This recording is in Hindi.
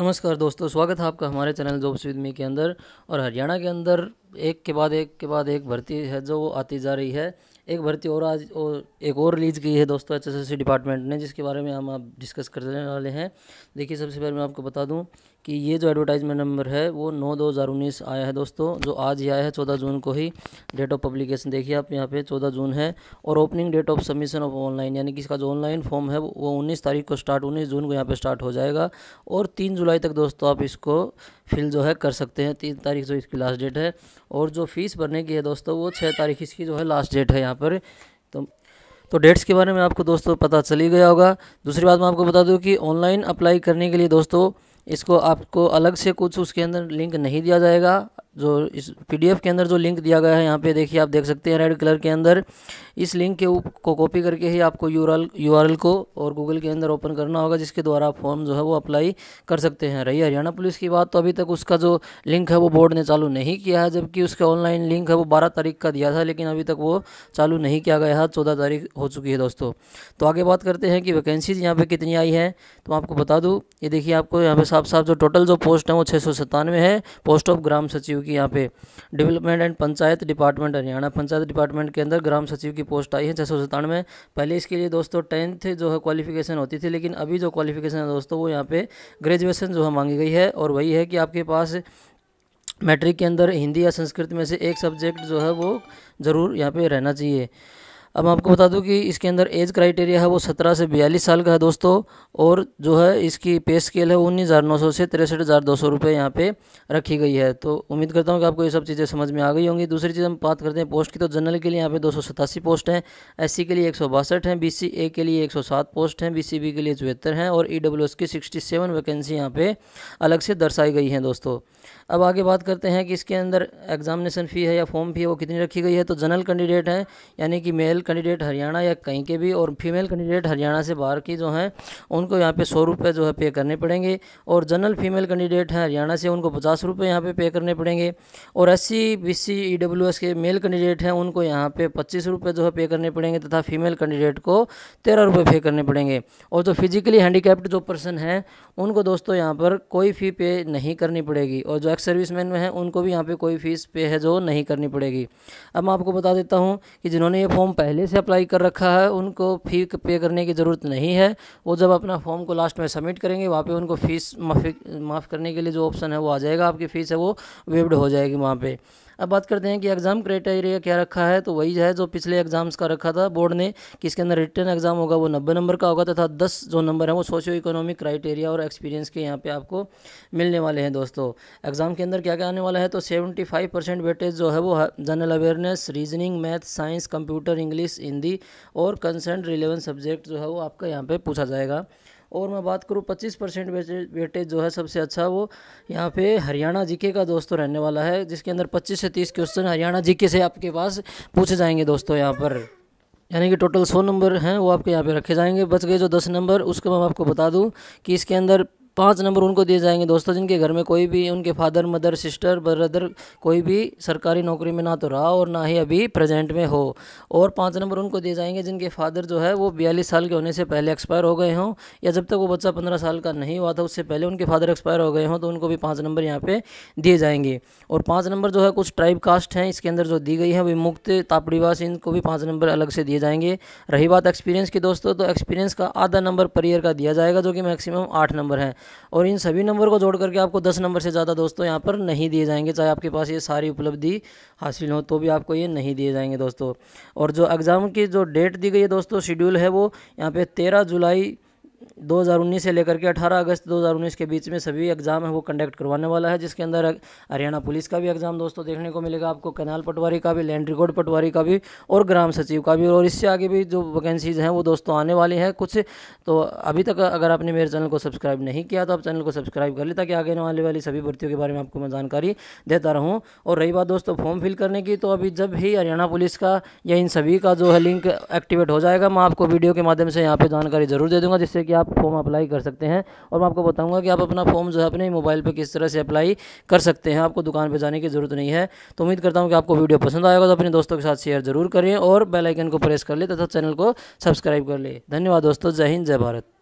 नमस्कार दोस्तों स्वागत है आपका हमारे चैनल जॉब्स विद मी के अंदर और हरियाणा के अंदर एक के बाद एक के बाद एक भर्ती है जो वो आती जा रही है एक भर्ती और आज और एक और रिलीज़ की है दोस्तों एच डिपार्टमेंट ने जिसके बारे में हम आप डिस्कस करने वाले हैं देखिए सबसे पहले मैं आपको बता दूँ कि ये जो एडवर्टाइजमेंट नंबर है वो नौ दो हज़ार उन्नीस आया है दोस्तों जो आज ही आया है चौदह जून को ही डेट ऑफ पब्लिकेशन देखिए आप यहाँ पे चौदह जून है और opening date of submission of online यानी कि इसका जो ऑनलाइन फॉर्म है वो उन्नीस तारीख को स्टार्ट उन्नीस जून को यहाँ पर स्टार्ट हो जाएगा और तीन जुलाई तक दोस्तों आप इसको फिल जो है कर सकते हैं तीन तारीख जो इसकी लास्ट डेट है और जो फ़ीस भरने की है दोस्तों वो छः तारीख इसकी जो है लास्ट डेट है यहाँ पर तो तो डेट्स के बारे में आपको दोस्तों पता चली गया होगा दूसरी बात मैं आपको बता दूं कि ऑनलाइन अप्लाई करने के लिए दोस्तों इसको आपको अलग से कुछ उसके अंदर लिंक नहीं दिया जाएगा जो इस पीडीएफ के अंदर जो लिंक दिया गया है यहाँ पे देखिए आप देख सकते हैं रेड कलर के अंदर इस लिंक के को कॉपी करके ही आपको यू आर को और गूगल के अंदर ओपन करना होगा जिसके द्वारा आप फॉर्म जो है वो अप्लाई कर सकते हैं रही हरियाणा पुलिस की बात तो अभी तक उसका जो लिंक है वो बोर्ड ने चालू नहीं किया है जबकि उसका ऑनलाइन लिंक है वो बारह तारीख का दिया था लेकिन अभी तक वो चालू नहीं किया गया है चौदह तारीख हो चुकी है दोस्तों तो आगे बात करते हैं कि वैकेंसीज यहाँ पर कितनी आई है तो आपको बता दूँ ये देखिए आपको यहाँ पर साफ साफ जो टोटल जो पोस्ट हैं वो छः है पोस्ट ऑफ ग्राम सचिव क्योंकि यहाँ पे development and panchayat department Haryana panchayat department के अंदर ग्राम सचिव की पोस्ट आई है छः सौ सत्तानवे पहले इसके लिए दोस्तों टेंथ जो है क्वालिफिकेशन होती थी लेकिन अभी जो क्वालिफिकेशन है दोस्तों वो यहाँ पे ग्रेजुएसन जो है मांगी गई है और वही है कि आपके पास मैट्रिक के अंदर हिंदी या संस्कृत में से एक सब्जेक्ट जो है वो ज़रूर यहाँ पे रहना चाहिए अब आपको बता दूं कि इसके अंदर एज क्राइटेरिया है वो सत्रह से बयालीस साल का है दोस्तों और जो है इसकी पे स्केल है उन्नीस हज़ार नौ सौ से तिरसठ हज़ार दो सौ रुपये यहाँ पर रखी गई है तो उम्मीद करता हूँ कि आपको ये सब चीज़ें समझ में आ गई होंगी दूसरी चीज़ हम बात करते हैं पोस्ट की तो जनरल के लिए यहाँ पे दो सौ सतासी पोस्ट हैं एस के लिए एक सौ बासठ हैं बी ए के लिए एक सौ सात पोस्ट हैं बी के लिए चौहत्तर हैं और ई की सिक्सटी सेवन वैकेंसी यहाँ पर अलग से दर्शाई गई हैं दोस्तों अब आगे बात करते हैं कि इसके अंदर एग्जामिनेशन फ़ी है या फॉर्म फी है वो कितनी रखी गई है तो जनरल कैंडिडेट हैं यानी कि मेल कैंडिडेट हरियाणा या कहीं के भी और फीमेल कैंडिडेट हरियाणा से बाहर की जो हैं उनको यहाँ पे सौ रुपये जो है पे करने पड़ेंगे और जनरल फीमेल कैंडिडेट हैं हरियाणा से उनको पचास रुपये यहाँ पे पे करने पड़ेंगे और S C B C E W S के मेल कैंडिडेट हैं उनको यहाँ पे पच्चीस रुपये जो है पे करने पड़ेंगे तथा फीमेल कैंडिडेट को तेरह रुपये पे करने पड़ेंगे और जो फिजिकली हैंडीकैप्ड जो पर्सन हैं उनको दोस्तों यहाँ पर कोई फ़ी पे नहीं करनी पड़ेगी और जो एक्स सर्विस मैन में हैं उनको भी यहाँ पे कोई फीस पे है जो नहीं करनी पड़ेगी अब मैं आपको बता देता हूँ कि जिन्होंने ये फॉर्म पहले पहले से अप्लाई कर रखा है उनको फ़ी पे करने की ज़रूरत नहीं है वो जब अपना फॉर्म को लास्ट में सबमिट करेंगे वहाँ पे उनको फ़ीस माफ़ी माफ़ करने के लिए जो ऑप्शन है वो आ जाएगा आपकी फ़ीस है वो वेव्ड हो जाएगी वहाँ पे अब बात करते हैं कि एग्ज़ाम क्राइटेरिया क्या रखा है तो वही है जो पिछले एग्ज़ाम्स का रखा था बोर्ड ने कि इसके अंदर रिटर्न एग्ज़ाम होगा वो नब्बे नंबर का होगा तथा दस जो नंबर है वो सोशियो इकोनॉमिक क्राइटेरिया और एक्सपीरियंस के यहाँ पर आपको मिलने वाले हैं दोस्तों एग्ज़ाम के अंदर क्या क्या आने वाला है तो सेवेंटी फाइव परसेंट वेटेज जो है वो general awareness reasoning math science computer English Hindi और कंसर्न रिलेवेंट सब्जेक्ट जो है वो आपका यहाँ पर पूछा जाएगा और मैं बात करूँ पच्चीस परसेंट वेटेज जो है सबसे अच्छा वो यहाँ पे हरियाणा जीके का दोस्तों तो रहने वाला है जिसके अंदर पच्चीस से तीस क्वेश्चन हरियाणा जीके से आपके पास पूछे जाएंगे दोस्तों यहाँ पर यानी कि टोटल सौ नंबर हैं वो आपके यहाँ पे रखे जाएंगे बच गए जो दस नंबर उसको मैं आपको बता दूँ कि इसके अंदर पाँच नंबर उनको दिए जाएंगे दोस्तों जिनके घर में कोई भी उनके फादर मदर सिस्टर ब्रदर कोई भी सरकारी नौकरी में ना तो रहा और ना ही अभी प्रेजेंट में हो और पाँच नंबर उनको दिए जाएंगे जिनके फादर जो है वो बयालीस साल के होने से पहले एक्सपायर हो गए हों या जब तक वो बच्चा पंद्रह साल का नहीं हुआ था उससे पहले उनके फादर एक्सपायर हो गए हों तो उनको भी पाँच नंबर यहाँ पे दिए जाएंगे और पाँच नंबर जो है कुछ ट्राइब कास्ट हैं इसके अंदर जो दी गई है वे मुक्त तापड़ीवास इनको भी पाँच नंबर अलग से दिए जाएंगे रही बात एक्सपीरियंस की दोस्तों तो एक्सपीरियंस का आधा नंबर पर ईयर का दिया जाएगा जो कि मैक्सिमम आठ नंबर है और इन सभी नंबर को जोड़ करके आपको दस नंबर से ज़्यादा दोस्तों यहाँ पर नहीं दिए जाएंगे चाहे आपके पास ये सारी उपलब्धि हासिल हो तो भी आपको ये नहीं दिए जाएंगे दोस्तों और जो एग्ज़ाम की जो डेट दी गई है दोस्तों शेड्यूल है वो यहाँ पर तेरह जुलाई 2019 से लेकर के 18 अगस्त 2019 के बीच में सभी एग्ज़ाम है वो कंडक्ट करवाने वाला है जिसके अंदर हरियाणा पुलिस का भी एग्ज़ाम दोस्तों देखने को मिलेगा आपको कनाल पटवारी का भी लैंड रिकॉर्ड पटवारी का भी और ग्राम सचिव का भी और इससे आगे भी जो वैकेंसीज़ हैं वो दोस्तों आने वाली हैं कुछ तो अभी तक अगर आपने मेरे चैनल को सब्सक्राइब नहीं किया तो आप चैनल को सब्सक्राइब कर ले ताकि आगे आने वाली वाली सभी भर्तियों के बारे में आपको मैं जानकारी देता रहूँ और रही बात दोस्तों फॉर्म फिल करने की तो अभी जब ही हरियाणा पुलिस का या इन सभी का जो है लिंक एक्टिवेट हो जाएगा मैं आपको वीडियो के माध्यम से यहाँ पर जानकारी जरूर दे दूँगा जिससे कि आप फॉर्म अप्लाई कर सकते हैं और मैं आपको बताऊंगा कि आप अपना फॉर्म जो है अपने मोबाइल पर किस तरह से अप्लाई कर सकते हैं आपको दुकान पर जाने की ज़रूरत नहीं है तो उम्मीद करता हूँ कि आपको वीडियो पसंद आएगा तो अपने दोस्तों के साथ शेयर जरूर करें और बेलाइकन को प्रेस कर ले तथा चैनल को सब्सक्राइब कर ले धन्यवाद दोस्तों जय हिंद जय भारत